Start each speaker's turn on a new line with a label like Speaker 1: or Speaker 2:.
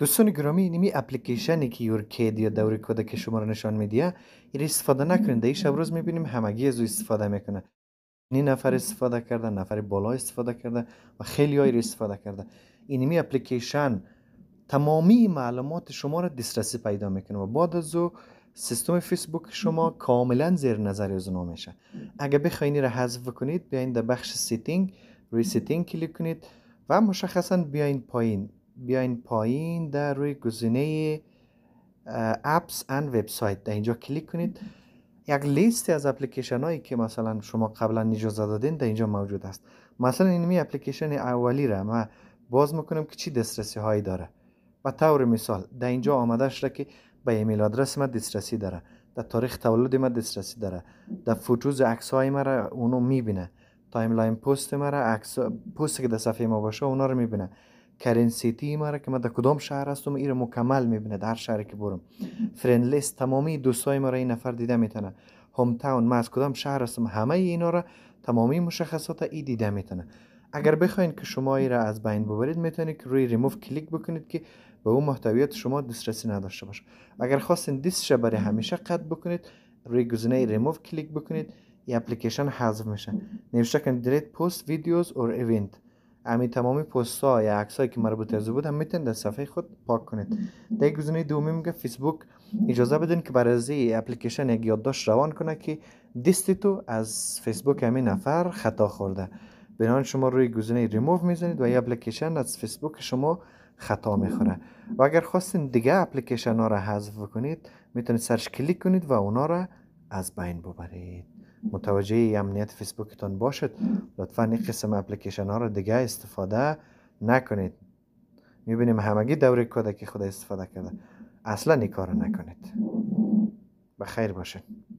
Speaker 1: دوستان گرامی اینمی اپلیکیشنی که یورکید یا دوره که شما رو نشان میده این استفاده نکنید این شب روز میبینیم همگی از او استفاده میکنه نی نفر استفاده کرده نفر بالا استفاده کرده و خیلی های استفاده کرده اینمی اپلیکیشن تمامی معلومات شما را دسترسی پیدا میکنه و بعد از او سیستم فیسبوک شما کاملا زیر نظر از اونا میشه اگه بخواین را حذف کنید بیاین در بخش سیتینگ روی سیتینگ کلیک کنید و مشخصا بیاین پایین بیاین پایین در روی گزینه اپس اند وبسایت در اینجا کلیک کنید یک لیست از اپلیکیشن هایی که مثلا شما قبلا اجازه دادین در اینجا موجود است مثلا این می اپلیکیشن اولی را ما باز میکنم که چی دسترسی هایی داره و طور مثال در اینجا آمده شده که به ایمیل آدرس ما دسترسی داره در تاریخ تولد ما دسترسی داره در فوتوز عکس های را اونو میبینه تایملاین پست را عکس پست که در صفحه ما باشه اونا رو میبینه کرنسیتی ما را که من در کدام شهر هستم این را مکمل میبینه در شهری که برم فرند لیست تمامی دوستای ما را این نفر دیده میتونه هوم تاون ما از کدام شهر هستم همه اینا را تمامی مشخصات ای دیده میتونه اگر بخواین که شما ای را از بین ببرید میتونید که روی ریموو کلیک بکنید که به اون محتویات شما دسترسی نداشته باشه اگر خواستین دیسش برای همیشه قطع بکنید روی گزینه ریموو کلیک بکنید یا اپلیکیشن حذف میشه نوشته کن پست ویدیوز اور ایونت همین تمامی پست ها یا عکس که مربوط از بود هم میتونید در صفحه خود پاک کنید در گزینه دومی میگه فیسبوک اجازه بدین که برای برازی اپلیکیشن یک یادداشت روان کنه که دستی تو از فیسبوک همین نفر خطا خورده بنابراین شما روی گزینه ریموو میزنید و یه اپلیکیشن از فیسبوک شما خطا میخوره و اگر خواستین دیگه اپلیکیشن ها را حذف کنید میتونید سرش کلیک کنید و اونا را از بین ببرید متوجه امنیت فیسبوکتان باشد لطفا این قسم اپلیکیشن ها رو دیگه استفاده نکنید میبینیم همگی دوره کودکی خود استفاده کرده اصلا این کار نکنید بخیر باشید